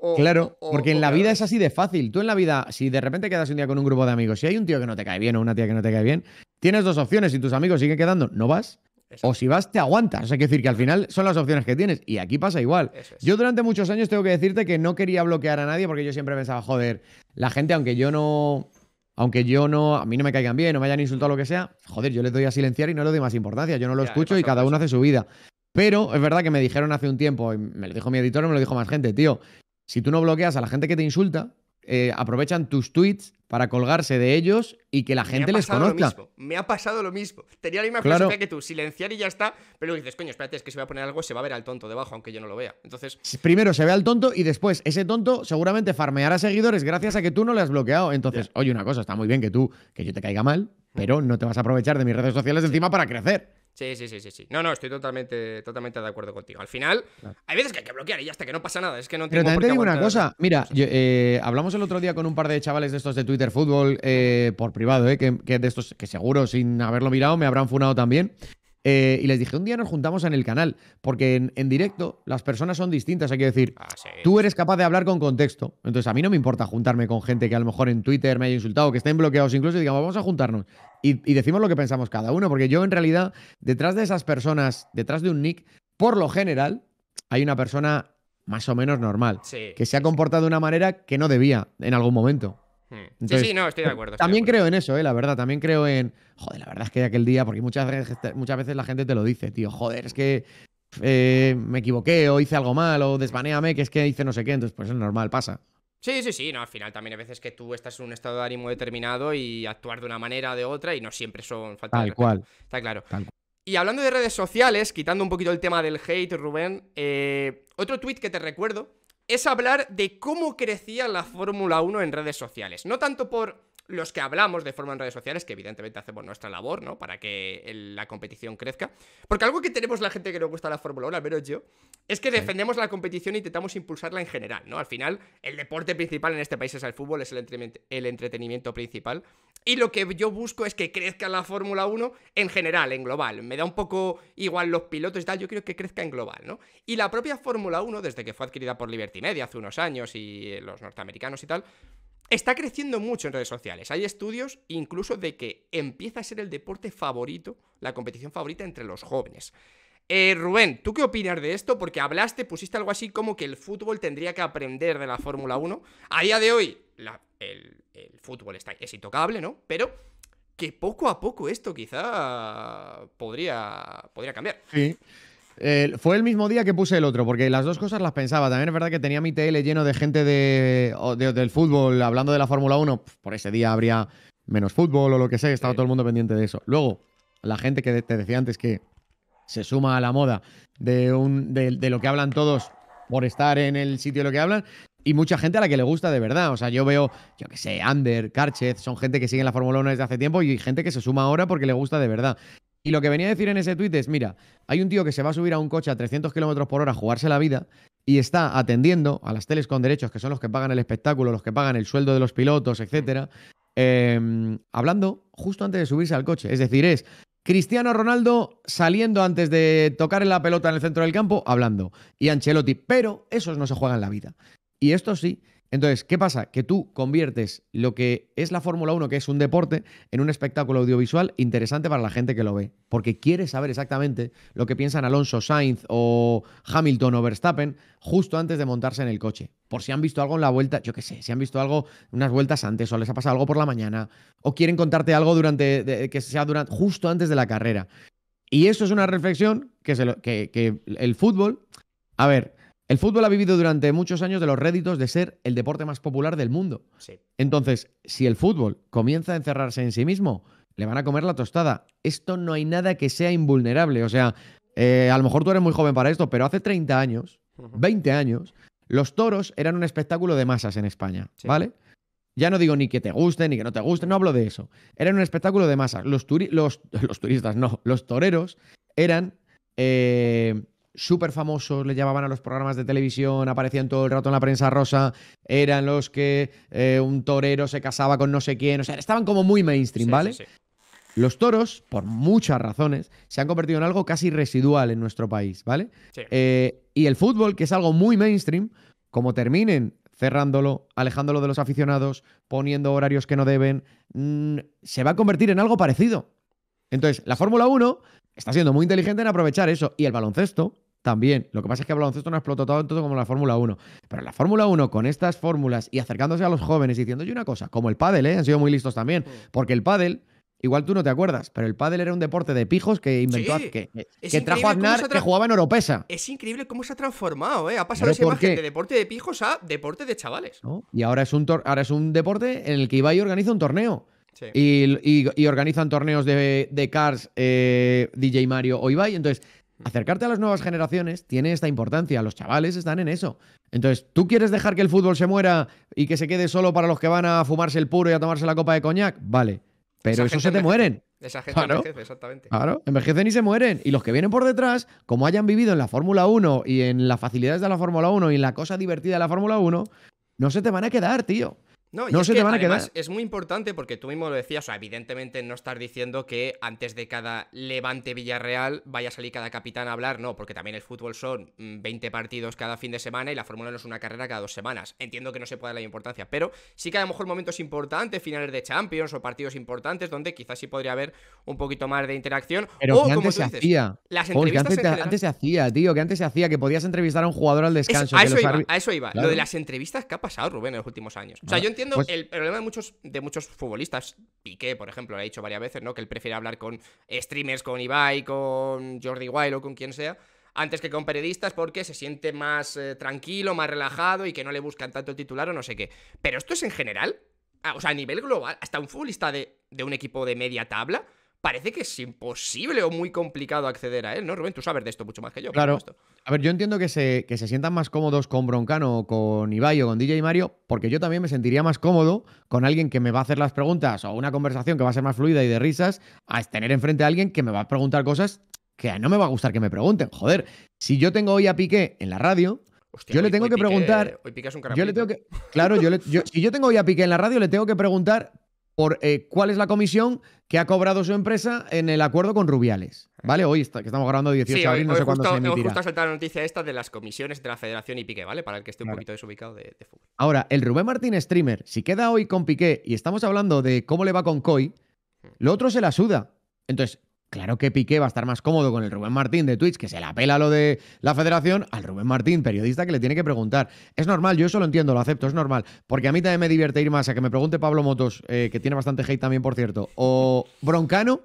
O, claro, porque en la vida es así de fácil, tú en la vida, si de repente quedas un día con un grupo de amigos. Si hay un tío que no te cae bien o una tía que no te cae bien, tienes dos opciones. Si tus amigos siguen quedando, no vas. O si vas, te aguantas. O sea, hay que decir que al final son las opciones que tienes. Y aquí pasa igual. Yo durante muchos años tengo que decirte que no quería bloquear a nadie porque yo siempre pensaba, joder, la gente, aunque yo no. Aunque yo no. A mí no me caigan bien, no me hayan insultado lo que sea, joder, yo les doy a silenciar y no le doy más importancia. Yo no lo escucho y cada uno hace su vida. Pero es verdad que me dijeron hace un tiempo, y me lo dijo mi editor, y me lo dijo más gente, tío. Si tú no bloqueas a la gente que te insulta, eh, aprovechan tus tweets para colgarse de ellos y que la gente les conozca. Me ha pasado lo mismo. Tenía la misma que tú, silenciar y ya está, pero dices, coño, espérate, es que si voy a poner algo se va a ver al tonto debajo, aunque yo no lo vea. Entonces, primero se ve al tonto y después ese tonto seguramente farmeará seguidores gracias a que tú no le has bloqueado. Entonces, oye, una cosa, está muy bien que tú, que yo te caiga mal, pero no te vas a aprovechar de mis redes sociales encima para crecer. Sí, sí, sí, sí, sí. No, no, estoy totalmente, totalmente de acuerdo contigo. Al final, hay veces que hay que bloquear y ya hasta que no pasa nada. Es que no Pero también te digo una cosa. Mira, eh, hablamos el otro día con un par de chavales de estos de Twitter Fútbol eh, por privado, eh, que, de estos que seguro sin haberlo mirado me habrán funado también. Eh, y les dije, un día nos juntamos en el canal, porque en, directo las personas son distintas, hay que decir, ah, tú eres capaz de hablar con contexto. Entonces a mí no me importa juntarme con gente que a lo mejor en Twitter me haya insultado, que estén bloqueados incluso, y digamos, vamos a juntarnos. Y, decimos lo que pensamos cada uno, porque yo en realidad, detrás de esas personas, detrás de un nick, por lo general, hay una persona más o menos normal, que se ha comportado de una manera que no debía en algún momento. Hmm. sí, sí, no, estoy de acuerdo. también creo en eso, eh, la verdad. También creo en. Joder, la verdad es que aquel día, porque muchas veces, muchas veces la gente te lo dice, tío. Joder, es que eh, me equivoqué o hice algo mal o desvaneame, que es que hice no sé qué. Entonces, pues es normal, pasa. Sí, sí, sí, no, al final también hay veces que tú estás en un estado de ánimo determinado y actuar de una manera o de otra y no siempre son falta Tal cual. Está claro. Y hablando de redes sociales, quitando un poquito el tema del hate, Rubén, eh, otro tweet que te recuerdo es hablar de cómo crecía la Fórmula 1 en redes sociales. No tanto por los que hablamos de forma en redes sociales, que evidentemente hacemos nuestra labor, ¿no? Para que la competición crezca. Porque algo que tenemos la gente que nos gusta la Fórmula 1, al menos yo, es que defendemos la competición e intentamos impulsarla en general, ¿no? Al final, el deporte principal en este país es el fútbol, es el, el entretenimiento principal. Y lo que yo busco es que crezca la Fórmula 1 en general, en global. Me da un poco igual los pilotos y tal, yo quiero que crezca en global, ¿no? Y la propia Fórmula 1, desde que fue adquirida por Liberty Media hace unos años y eh, los norteamericanos y tal, Está creciendo mucho en redes sociales. Hay estudios incluso de que empieza a ser el deporte favorito, la competición favorita entre los jóvenes. Eh, Rubén, ¿tú qué opinas de esto? Porque hablaste, pusiste algo así como que el fútbol tendría que aprender de la Fórmula 1. A día de hoy, el, fútbol está, es intocable, ¿no? Pero que poco a poco esto quizá podría, podría cambiar. Sí fue el mismo día que puse el otro, porque las dos cosas las pensaba. También es verdad que tenía mi TL lleno de gente de, del fútbol hablando de la Fórmula 1. Por ese día habría menos fútbol o lo que sea, estaba todo el mundo pendiente de eso. Luego, la gente que te decía antes que se suma a la moda de, un, de, lo que hablan todos por estar en el sitio de lo que hablan, y mucha gente a la que le gusta de verdad. O sea, yo veo, yo qué sé, Ander, Karchez, son gente que sigue la Fórmula 1 desde hace tiempo y gente que se suma ahora porque le gusta de verdad. Y lo que venía a decir en ese tuit es, mira, hay un tío que se va a subir a un coche a 300 kilómetros por hora a jugarse la vida y está atendiendo a las teles con derechos, que son los que pagan el espectáculo, los que pagan el sueldo de los pilotos, etcétera, em, hablando justo antes de subirse al coche. Es decir, es Cristiano Ronaldo saliendo antes de tocar la pelota en el centro del campo, hablando. Y Ancelotti, pero esos no se juegan la vida. Y esto sí, entonces, ¿qué pasa? Que tú conviertes lo que es la Fórmula 1, que es un deporte, en un espectáculo audiovisual interesante para la gente que lo ve, porque quiere saber exactamente lo que piensan Alonso Sainz o Hamilton o Verstappen justo antes de montarse en el coche. Por si han visto algo en la vuelta, yo qué sé, si han visto algo unas vueltas antes o les ha pasado algo por la mañana o quieren contarte algo durante que sea durante justo antes de la carrera. Y eso es una reflexión que, se lo, que el fútbol, a ver, el fútbol ha vivido durante muchos años de los réditos de ser el deporte más popular del mundo. Entonces, si el fútbol comienza a encerrarse en sí mismo, le van a comer la tostada. Esto no hay nada que sea invulnerable. O sea, eh, a lo mejor tú eres muy joven para esto, pero hace 30 años, 20 años, los toros eran un espectáculo de masas en España, ¿vale? Ya no digo ni que te guste, ni que no te guste, no hablo de eso. Eran un espectáculo de masas. Los, los, turistas, no, los toreros eran... Eh, súper famosos, le llamaban a los programas de televisión, aparecían todo el rato en la prensa rosa, eran los que eh, un torero se casaba con no sé quién, o sea, estaban como muy mainstream, ¿vale? Los toros, por muchas razones, se han convertido en algo casi residual en nuestro país, ¿vale? Eh, y el fútbol, que es algo muy mainstream, como terminen cerrándolo, alejándolo de los aficionados, poniendo horarios que no deben, mm, se va a convertir en algo parecido. Entonces, la Fórmula 1 está siendo muy inteligente en aprovechar eso. Y el baloncesto, también. Lo que pasa es que el baloncesto no ha explotado tanto como la Fórmula 1. Pero la Fórmula 1, con estas fórmulas y acercándose a los jóvenes y diciendo, yo una cosa, como el pádel, ¿eh? han sido muy listos también. Porque el pádel, igual tú no te acuerdas, pero el pádel era un deporte de pijos que inventó, que, que trajo Aznar, que jugaba en Oropesa. Es increíble cómo se ha transformado, ¿eh? Ha pasado esa imagen de deporte de pijos a deporte de chavales. ¿No? Y ahora es, un ahora es un deporte en el que Ibai organiza un torneo. Y, y, organizan torneos de, Cars, eh, DJ Mario o Ibai. Entonces, acercarte a las nuevas generaciones tiene esta importancia. Los chavales están en eso. Entonces, ¿tú quieres dejar que el fútbol se muera y que se quede solo para los que van a fumarse el puro y a tomarse la copa de coñac? Vale. Pero esos se te mueren. Esa gente exactamente. Claro, envejecen y se mueren. Y los que vienen por detrás, como hayan vivido en la Fórmula 1 y en las facilidades de la Fórmula 1 y en la cosa divertida de la Fórmula 1, no se te van a quedar, tío. No, no se te van a quedar. Es muy importante porque tú mismo lo decías, evidentemente no estás diciendo que antes de cada levante Villarreal vaya a salir cada capitán a hablar, no, porque también el fútbol son 20 mm, partidos cada fin de semana y la Fórmula no es una carrera cada dos semanas. Entiendo que no se pueda dar la importancia, pero sí que a lo mejor momentos importantes, finales de Champions o partidos importantes donde quizás sí podría haber un poquito más de interacción. Pero o, como se hacía. Las entrevistas antes, se hacía, tío, que antes se hacía, que podías entrevistar a un jugador al descanso. a, eso iba, a, eso iba, Lo de las entrevistas que ha pasado, Rubén, en los últimos años. O sea, entiendo pues el problema de muchos, de muchos futbolistas. Piqué, por ejemplo, lo ha dicho varias veces, ¿no? Que él prefiere hablar con streamers, con Ibai, con Jordi Wild o con quien sea antes que con periodistas porque se siente más eh, tranquilo, más relajado y que no le buscan tanto el titular o no sé qué. Pero esto es en general, o sea, a nivel global, hasta un futbolista de, un equipo de media tabla parece que es imposible o muy complicado acceder a él, ¿no, Rubén? Tú sabes de esto mucho más que yo. Claro. A ver, yo entiendo que se, que se sientan más cómodos con Broncano, con Ibai o con DJ Mario, porque yo también me sentiría más cómodo con alguien que me va a hacer las preguntas o una conversación que va a ser más fluida y de risas, a tener enfrente a alguien que me va a preguntar cosas que no me va a gustar que me pregunten. Joder, si yo tengo hoy a Piqué en la radio, yo le tengo que preguntar. Hoy Piqué es un yo claro, yo, le, si yo tengo hoy a Piqué en la radio, le tengo que preguntar por eh, cuál es la comisión que ha cobrado su empresa en el acuerdo con Rubiales. ¿Vale? Hoy que estamos grabando 18 de abril, no sé cuándo se emitirá. Hoy justo saltar la noticia esta de las comisiones de la Federación y Piqué, ¿vale? Para el que esté un poquito desubicado de, de, fútbol. Ahora, el Rubén Martín streamer, si queda hoy con Piqué y estamos hablando de cómo le va con Coy, mm. lo otro se la suda. Entonces, Claro que Piqué va a estar más cómodo con el Rubén Martín de Twitch, que se la apela lo de la federación, al Rubén Martín, periodista, que le tiene que preguntar. Es normal, yo eso lo entiendo, lo acepto, es normal. Porque a mí también me divierte ir más a que me pregunte Pablo Motos, eh, que tiene bastante hate también, por cierto, o Broncano,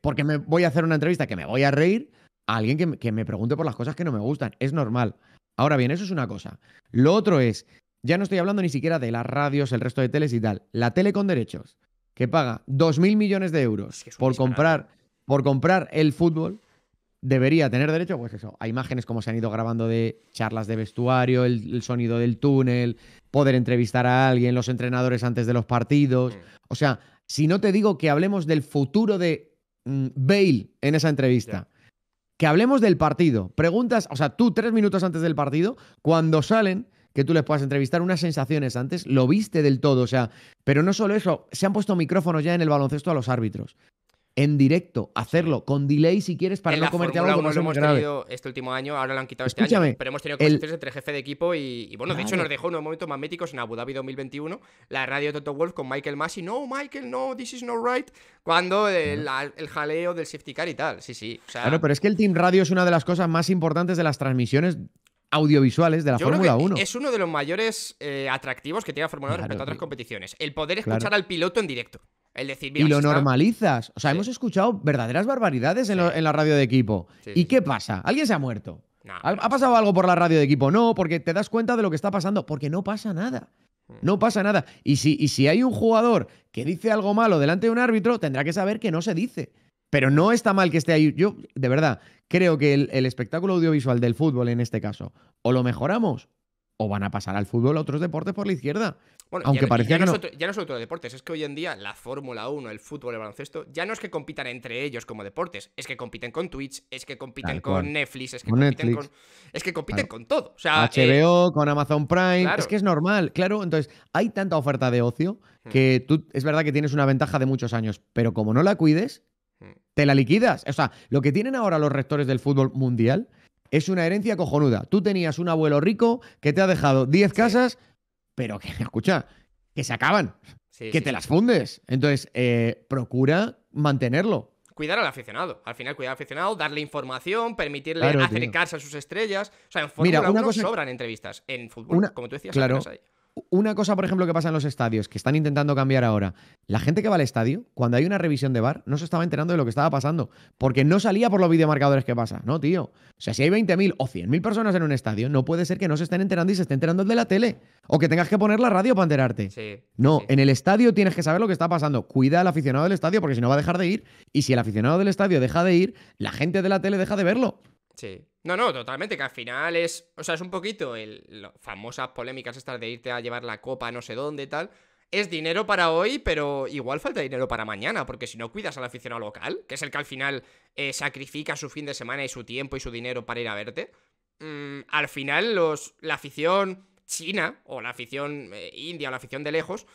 porque me voy a hacer una entrevista que me voy a reír, a alguien que, me pregunte por las cosas que no me gustan. Es normal. Ahora bien, eso es una cosa. Lo otro es, ya no estoy hablando ni siquiera de las radios, el resto de teles y tal. La tele con derechos, que paga 2.000 millones de euros por comprar por comprar el fútbol debería tener derecho, pues eso, a imágenes como se han ido grabando de charlas de vestuario, el, sonido del túnel, poder entrevistar a alguien, los entrenadores antes de los partidos. Mm. O sea, si no te digo que hablemos del futuro de mm, Bale en esa entrevista, que hablemos del partido, preguntas, o sea, tú tres minutos antes del partido, cuando salen, que tú les puedas entrevistar unas sensaciones antes, lo viste del todo, o sea, pero no solo eso, se han puesto micrófonos ya en el baloncesto a los árbitros en directo, hacerlo con delay si quieres para no comerte algo como lo hemos tenido este último año, ahora lo han quitado este año, pero hemos tenido que el... entre jefe de equipo y, bueno, de hecho nos dejó unos momentos más méticos en Abu Dhabi 2021, la radio de Toto Wolf con Michael Masi, no Michael, no, this is not right, cuando el, jaleo del safety car y tal, sí, sí. Claro, pero es que el Team Radio es una de las cosas más importantes de las transmisiones audiovisuales de la Fórmula 1. Es uno de los mayores eh, atractivos que tiene la Fórmula 1 respecto a otras competiciones. El poder escuchar al piloto en directo y lo normalizas. O sea, hemos escuchado verdaderas barbaridades en, la radio de equipo. ¿Y qué pasa? ¿Alguien se ha muerto? ¿Ha, pasado algo por la radio de equipo? No, porque te das cuenta de lo que está pasando, porque no pasa nada. Mm. No pasa nada. Y si, hay un jugador que dice algo malo delante de un árbitro, tendrá que saber que no se dice. Pero no está mal que esté ahí. Yo, de verdad, creo que el espectáculo audiovisual del fútbol en este caso, o lo mejoramos o van a pasar al fútbol a otros deportes por la izquierda. Bueno, Aunque ya, ya no. Es ya no deportes, es que hoy en día la Fórmula 1, el fútbol, el baloncesto, ya no es que compitan entre ellos como deportes, es que compiten con Twitch, es que compiten con Netflix, es que compiten con. Es que compiten con todo. O sea, HBO, eh, con Amazon Prime. Es que es normal, claro. Entonces, hay tanta oferta de ocio hmm. que tú es verdad que tienes una ventaja de muchos años, pero como no la cuides, hmm. te la liquidas. O sea, lo que tienen ahora los rectores del fútbol mundial es una herencia cojonuda. Tú tenías un abuelo rico que te ha dejado 10 casas, pero que, escucha, que se acaban, que te las fundes. Entonces, eh, procura mantenerlo. Cuidar al aficionado. Al final, cuidar al aficionado, darle información, permitirle acercarse a sus estrellas. O sea, en Mira, sobran entrevistas. En fútbol, como tú decías, claro una cosa, por ejemplo, que pasa en los estadios, que están intentando cambiar ahora. La gente que va al estadio, cuando hay una revisión de bar, no se estaba enterando de lo que estaba pasando, porque no salía por los videomarcadores que pasa, ¿no, tío? O sea, si hay 20.000 o 100.000 personas en un estadio, no puede ser que no se estén enterando y se estén enterando de la tele, o que tengas que poner la radio para enterarte. Sí, no, en el estadio tienes que saber lo que está pasando. Cuida al aficionado del estadio, porque si no va a dejar de ir, y si el aficionado del estadio deja de ir, la gente de la tele deja de verlo. Sí. No, no, totalmente, que al final es. O sea, es un poquito el, las famosas polémicas estas de irte a llevar la copa no sé dónde y tal. Es dinero para hoy, pero igual falta dinero para mañana, porque si no cuidas a al afición local, que es el que al final eh, sacrifica su fin de semana y su tiempo y su dinero para ir a verte, mm, al final los, la afición china o la afición eh, india o la afición de lejos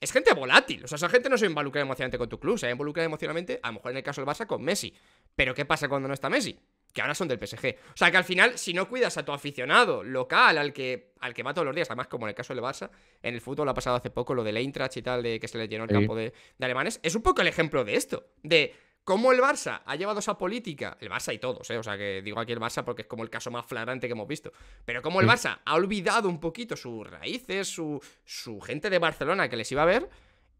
es gente volátil. O sea, esa gente no se involucra emocionalmente con tu club, se involucra emocionalmente, a lo mejor en el caso del Barça, con Messi. Pero ¿qué pasa cuando no está Messi? que ahora son del PSG. O sea que al final, si no cuidas a tu aficionado local, al que, al que va todos los días, además como en el caso del Barça, en el fútbol ha pasado hace poco lo del Eintracht y tal, de que se le llenó el campo de, alemanes, es un poco el ejemplo de esto, de cómo el Barça ha llevado esa política, el Barça y todos, ¿eh? o sea que digo aquí el Barça porque es como el caso más flagrante que hemos visto, pero cómo el Barça ha olvidado un poquito sus raíces, su, gente de Barcelona que les iba a ver,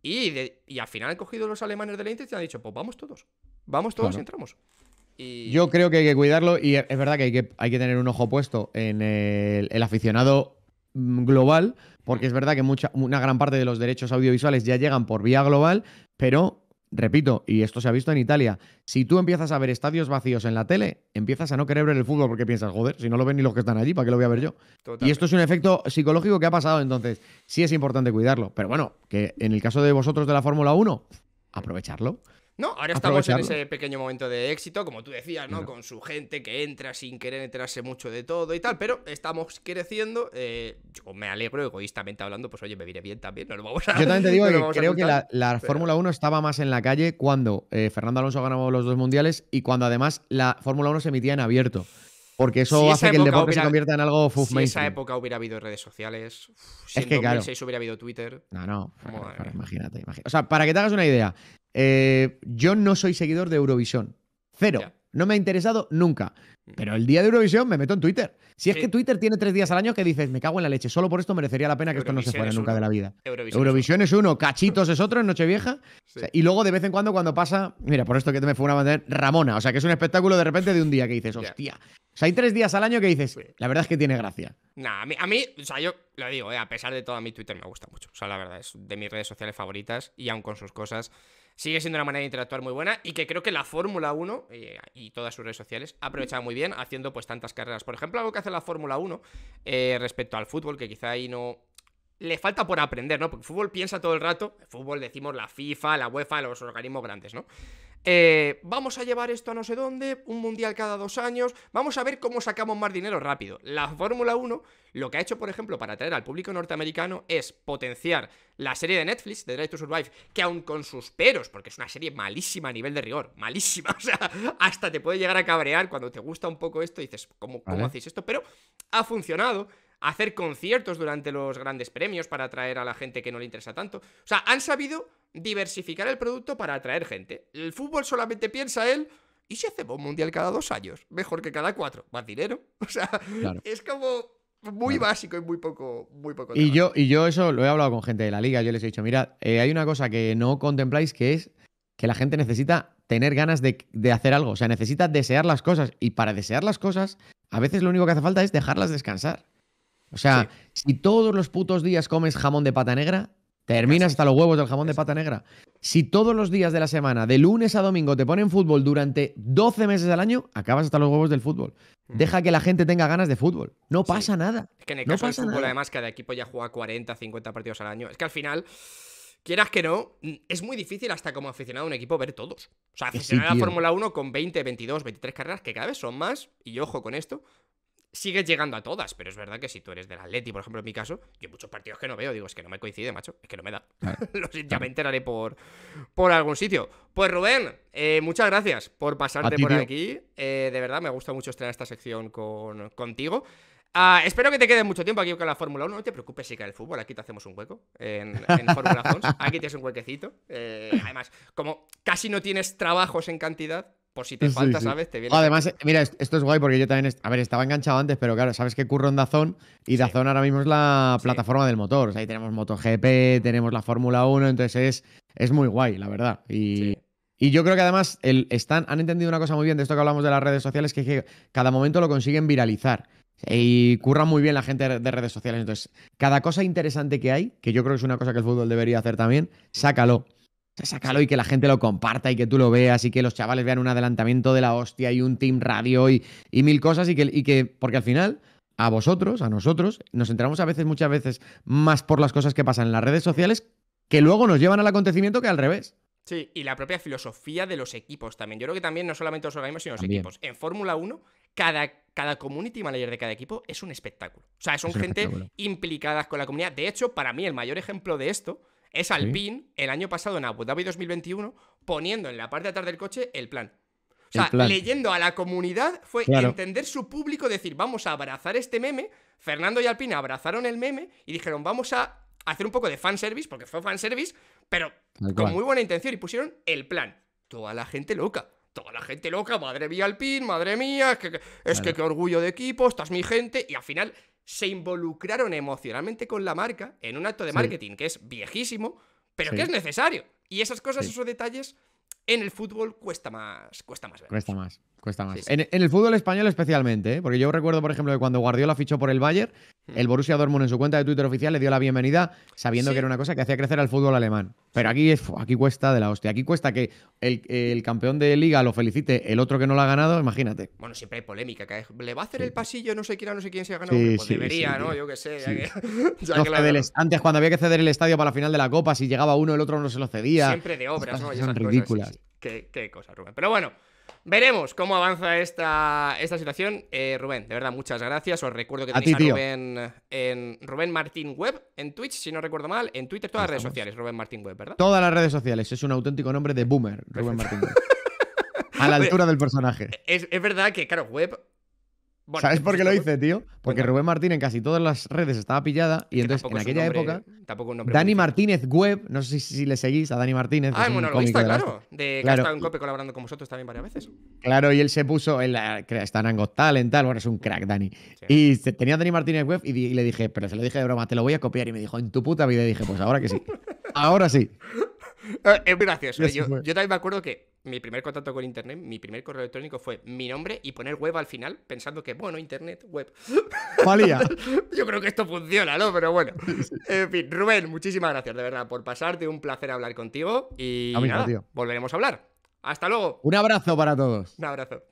y, al final han cogido los alemanes del Eintracht y han dicho, pues vamos todos, vamos todos y entramos. Yo creo que hay que cuidarlo y es verdad que hay que, tener un ojo puesto en el, aficionado mm, global, porque es verdad que mucha, una gran parte de los derechos audiovisuales ya llegan por vía global, pero repito, y esto se ha visto en Italia, si tú empiezas a ver estadios vacíos en la tele, empiezas a no querer ver el fútbol porque piensas, joder, si no lo ven ni los que están allí, ¿para qué lo voy a ver yo? Y esto es un efecto psicológico que ha pasado, entonces sí es importante cuidarlo, pero bueno, que en el caso de vosotros de la Fórmula 1, aprovecharlo. No, ahora estamos en ese pequeño momento de éxito, como tú decías, ¿no? Con su gente que entra sin querer enterarse mucho de todo y tal, pero estamos creciendo. Eh, yo me alegro, egoístamente hablando, pues oye, me viene bien también, no lo vamos a Yo también te digo que creo que la, Fórmula 1 estaba más en la calle cuando eh, Fernando Alonso ganó los dos mundiales y cuando además la Fórmula 1 se emitía en abierto. Porque eso hace que el deporte se convierta en algo fuf Si en esa época hubiera habido redes sociales, si en 2006 hubiera habido Twitter. No, no, imagínate, imagínate, O sea, para que te hagas una idea, eh, yo no soy seguidor de Eurovisión. Cero. No me ha interesado nunca. Mm. Pero el día de Eurovisión me meto en Twitter. Si es que Twitter tiene tres días al año que dices, me cago en la leche, solo por esto merecería la pena que esto no se fuera nunca de la vida. Eurovisión, es, uno. Cachitos es otro en Nochevieja. y luego de vez en cuando cuando pasa, mira, por esto que te me fue una manera, Ramona. O sea, que es un espectáculo de repente de un día que dices, hostia. O sea, hay tres días al año que dices, la verdad es que tiene gracia. Nah, a mí, o sea, yo lo digo, eh, a pesar de todo, a mí Twitter me gusta mucho. O sea, la verdad, es de mis redes sociales favoritas y aun con sus cosas sigue siendo una manera de interactuar muy buena y que creo que la Fórmula 1 eh, y todas sus redes sociales ha aprovechado muy bien haciendo pues tantas carreras. Por ejemplo, algo que hace la Fórmula 1 eh, respecto al fútbol, que quizá ahí no... Le falta por aprender, ¿no? Porque fútbol piensa todo el rato, fútbol decimos la FIFA, la UEFA, los organismos grandes, ¿no? Eh, vamos a llevar esto a no sé dónde, un mundial cada dos años, vamos a ver cómo sacamos más dinero rápido. La Fórmula 1 lo que ha hecho, por ejemplo, para atraer al público norteamericano es potenciar la serie de Netflix, The Drive to Survive, que aún con sus peros, porque es una serie malísima a nivel de rigor, malísima, o sea, hasta te puede llegar a cabrear cuando te gusta un poco esto y dices, ¿cómo, cómo hacéis esto? Pero ha funcionado, hacer conciertos durante los grandes premios para atraer a la gente que no le interesa tanto. O sea, han sabido diversificar el producto para atraer gente. El fútbol solamente piensa él. ¿Y se hace un mundial cada dos años? Mejor que cada cuatro. Más dinero. O sea, es como muy básico y muy poco, muy poco. Y yo, y yo eso lo he hablado con gente de la liga. Yo les he dicho, mirad, eh, hay una cosa que no contempláis que es que la gente necesita tener ganas de, hacer algo. O sea, necesita desear las cosas. Y para desear las cosas, a veces lo único que hace falta es dejarlas descansar. O sea, si todos los putos días comes jamón de pata negra, terminas hasta los huevos del jamón de pata negra. Si todos los días de la semana, de lunes a domingo, te ponen fútbol durante 12 meses al año, acabas hasta los huevos del fútbol. Mm. Deja que la gente tenga ganas de fútbol. No pasa nada. Es que en nada. además, cada equipo ya juega 40, 50 partidos al año. Es que al final quieras que no, es muy difícil hasta como aficionado a un equipo ver todos. O sea, aficionar a la Fórmula 1 con 20, 22, 23 carreras, que cada vez son más, y ojo con esto, Sigue llegando a todas, pero es verdad que si tú eres del Atleti, por ejemplo, en mi caso, yo muchos partidos que no veo, digo, es que no me coincide, macho, es que no me da. ya me enteraré por, por algún sitio. Pues Rubén, eh, muchas gracias por pasarte por aquí. Eh, de verdad, me gusta mucho en esta sección con, contigo. Ah, espero que te quede mucho tiempo aquí con la Fórmula 1. No te preocupes si cae el fútbol, aquí te hacemos un hueco en, Fórmula Fórmula Aquí tienes un huequecito. Eh, además, como casi no tienes trabajos en cantidad, por si te falta, ¿sabes? Además, mira, esto es guay porque yo también. A ver, estaba enganchado antes, pero claro, sabes que curro en Dazón y Dazón ahora mismo es la plataforma del motor. O sea, ahí tenemos MotoGP, tenemos la Fórmula 1, entonces es, muy guay, la verdad. Y, yo creo que además el, están, han entendido una cosa muy bien de esto que hablamos de las redes sociales, que que cada momento lo consiguen viralizar. Y curra muy bien la gente de redes sociales. Entonces, cada cosa interesante que hay, que yo creo que es una cosa que el fútbol debería hacer también, sácalo sácalo y que la gente lo comparta y que tú lo veas y que los chavales vean un adelantamiento de la hostia y un team radio y, mil cosas y que, porque al final a vosotros, a nosotros, nos enteramos a veces, muchas veces, más por las cosas que pasan en las redes sociales que luego nos llevan al acontecimiento que al revés. Sí, y la propia filosofía de los equipos también. Yo creo que también no solamente los organismos, sino los equipos. En Fórmula 1, cada, cada community manager de cada equipo es un espectáculo. O sea, son gente implicada con la comunidad. De hecho, para mí, el mayor ejemplo de esto es Alpine el año pasado en Abu Dhabi 2021 poniendo en la parte de atrás del coche el plan. O sea, leyendo a la comunidad fue entender su público, decir, vamos a abrazar este meme. Fernando y Alpine abrazaron el meme y dijeron, vamos a hacer un poco de fanservice, porque fue fanservice, pero con muy buena intención y pusieron el plan. Toda la gente loca. Toda la gente loca, madre mía Alpine, madre mía, es que, que qué orgullo de equipo, estás mi gente, y al final se involucraron emocionalmente con la marca en un acto de marketing que es viejísimo, pero que es necesario. Y esas cosas, esos detalles, en el fútbol cuesta más, cuesta más ver. Cuesta más. Cuesta más. En, el fútbol español especialmente, ¿eh? porque yo recuerdo, por ejemplo, que cuando Guardiola fichó por el Bayern, hmm. el Borussia Dortmund en su cuenta de Twitter oficial le dio la bienvenida sabiendo que era una cosa que hacía crecer al fútbol alemán. Pero aquí, es, aquí cuesta de la hostia. Aquí cuesta que el, campeón de liga lo felicite, el otro que no lo ha ganado, imagínate. Bueno, siempre hay polémica. Que le va a hacer el pasillo no sé quién no sé quién se ha ganado. Pues debería, ¿no? Yo qué sé. antes, cuando había que ceder el estadio para la final de la Copa, si llegaba uno, el otro no se lo cedía. Siempre de obras, ¿no? Pero bueno... Veremos cómo avanza esta, esta situación. Eh, Rubén, de verdad, muchas gracias. Os recuerdo que tenéis a, Rubén en Rubén Martín Web en Twitch, si no recuerdo mal, en Twitter, todas las redes sociales, Rubén Martín Web, ¿verdad? Todas las redes sociales, es un auténtico nombre de boomer, Rubén Martín A la altura del personaje. Es, es, verdad que, claro, Web ¿Sabes por qué lo hice, tío? Porque Rubén Martín en casi todas las redes estaba pillada y entonces en aquella nombre, época Dani Martínez Web, no sé si, le seguís a Dani Martínez. Ah, bueno, cómico claro. De, que ha estado en COPE colaborando con vosotros también varias veces. Claro, y él se puso, la... está en Angostal, en tal, bueno, es un crack, Dani. Y tenía a Dani Martínez Web y, le dije, pero se lo dije de broma, te lo voy a copiar. Y me dijo, en tu puta vida. dije, pues ahora que sí. ahora sí. Eh, es gracioso. yo también me acuerdo que mi primer contacto con Internet, mi primer correo electrónico fue mi nombre y poner web al final, pensando que, bueno, Internet, web. Valía. Yo creo que esto funciona, ¿no? Pero bueno. En fin, Rubén, muchísimas gracias, de verdad, por pasarte. Un placer hablar contigo y volveremos a hablar. Hasta luego. Un abrazo para todos. Un abrazo.